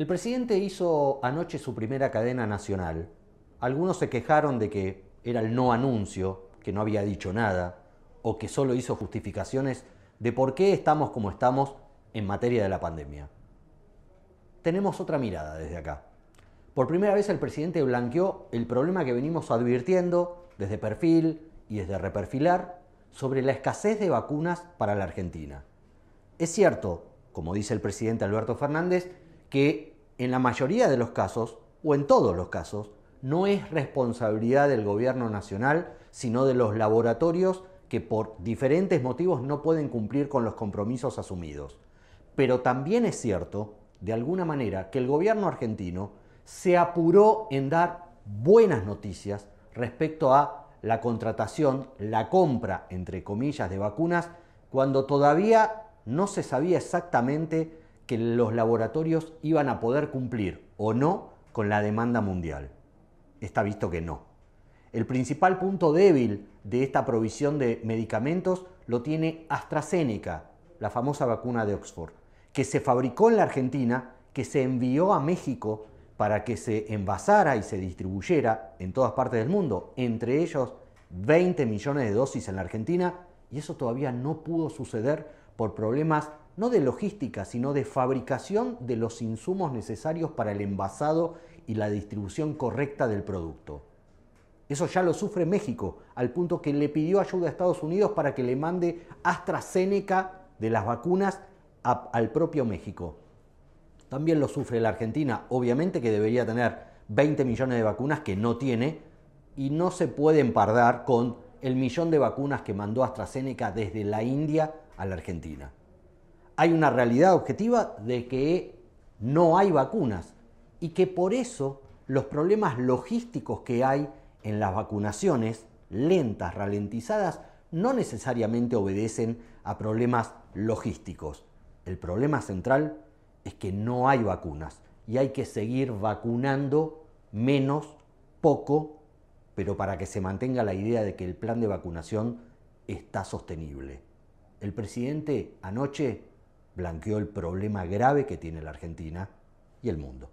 El presidente hizo anoche su primera cadena nacional. Algunos se quejaron de que era el no anuncio, que no había dicho nada, o que solo hizo justificaciones de por qué estamos como estamos en materia de la pandemia. Tenemos otra mirada desde acá. Por primera vez el presidente blanqueó el problema que venimos advirtiendo desde perfil y desde reperfilar sobre la escasez de vacunas para la Argentina. Es cierto, como dice el presidente Alberto Fernández, que en la mayoría de los casos, o en todos los casos, no es responsabilidad del gobierno nacional, sino de los laboratorios que por diferentes motivos no pueden cumplir con los compromisos asumidos. Pero también es cierto, de alguna manera, que el gobierno argentino se apuró en dar buenas noticias respecto a la contratación, la compra, entre comillas, de vacunas, cuando todavía no se sabía exactamente que los laboratorios iban a poder cumplir o no con la demanda mundial. Está visto que no. El principal punto débil de esta provisión de medicamentos lo tiene AstraZeneca, la famosa vacuna de Oxford, que se fabricó en la Argentina, que se envió a México para que se envasara y se distribuyera en todas partes del mundo, entre ellos 20 millones de dosis en la Argentina, y eso todavía no pudo suceder por problemas no de logística, sino de fabricación de los insumos necesarios para el envasado y la distribución correcta del producto. Eso ya lo sufre México, al punto que le pidió ayuda a Estados Unidos para que le mande AstraZeneca de las vacunas al propio México. También lo sufre la Argentina, obviamente que debería tener 20 millones de vacunas que no tiene y no se puede empardar con el millón de vacunas que mandó AstraZeneca desde la India a la Argentina hay una realidad objetiva de que no hay vacunas y que por eso los problemas logísticos que hay en las vacunaciones lentas, ralentizadas, no necesariamente obedecen a problemas logísticos. El problema central es que no hay vacunas y hay que seguir vacunando menos, poco, pero para que se mantenga la idea de que el plan de vacunación está sostenible. El presidente anoche blanqueó el problema grave que tiene la Argentina y el mundo.